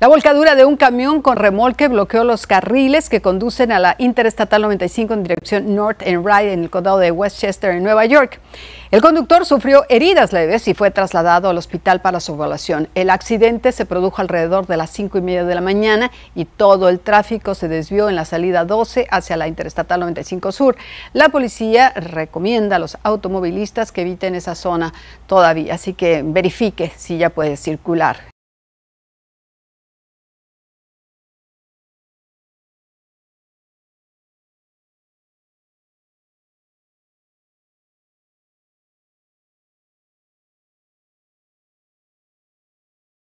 La volcadura de un camión con remolque bloqueó los carriles que conducen a la Interestatal 95 en dirección North and Ride en el condado de Westchester, en Nueva York. El conductor sufrió heridas leves y fue trasladado al hospital para su evaluación. El accidente se produjo alrededor de las 5 y media de la mañana y todo el tráfico se desvió en la salida 12 hacia la Interestatal 95 Sur. La policía recomienda a los automovilistas que eviten esa zona todavía, así que verifique si ya puede circular.